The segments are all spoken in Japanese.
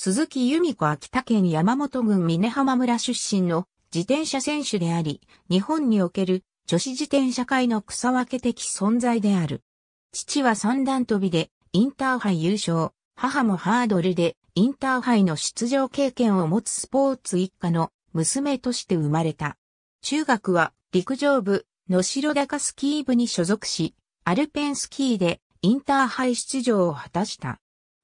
鈴木由美子秋田県山本郡峰浜村出身の自転車選手であり、日本における女子自転車界の草分け的存在である。父は三段跳びでインターハイ優勝、母もハードルでインターハイの出場経験を持つスポーツ一家の娘として生まれた。中学は陸上部、野城高スキー部に所属し、アルペンスキーでインターハイ出場を果たした。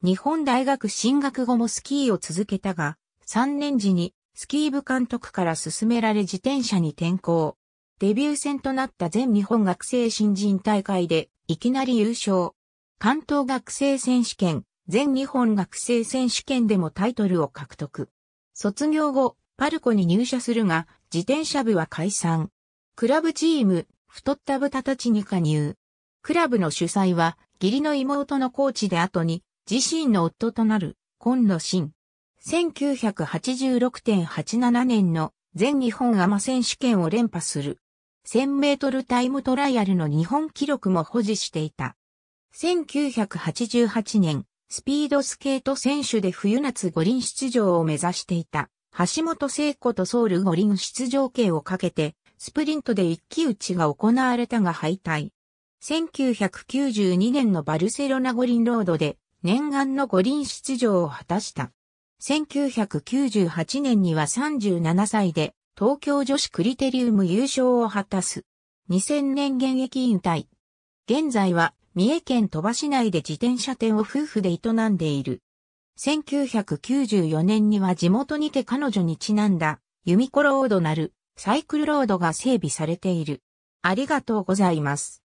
日本大学進学後もスキーを続けたが、3年時にスキー部監督から勧められ自転車に転向。デビュー戦となった全日本学生新人大会でいきなり優勝。関東学生選手権、全日本学生選手権でもタイトルを獲得。卒業後、パルコに入社するが、自転車部は解散。クラブチーム、太った豚たちに加入。クラブの主催は、義理の妹のコーチで後に、自身の夫となる、今野真。1986.87年の全日本アマ選手権を連覇する。1000メートルタイムトライアルの日本記録も保持していた。1988年、スピードスケート選手で冬夏五輪出場を目指していた、橋本聖子とソウル五輪出場権をかけて、スプリントで一騎打ちが行われたが敗退。1992年のバルセロナ五輪ロードで、念願の五輪出場を果たした。1998年には37歳で東京女子クリテリウム優勝を果たす。2000年現役引退。現在は三重県鳥羽市内で自転車店を夫婦で営んでいる。1994年には地元にて彼女にちなんだユミコロードなるサイクルロードが整備されている。ありがとうございます。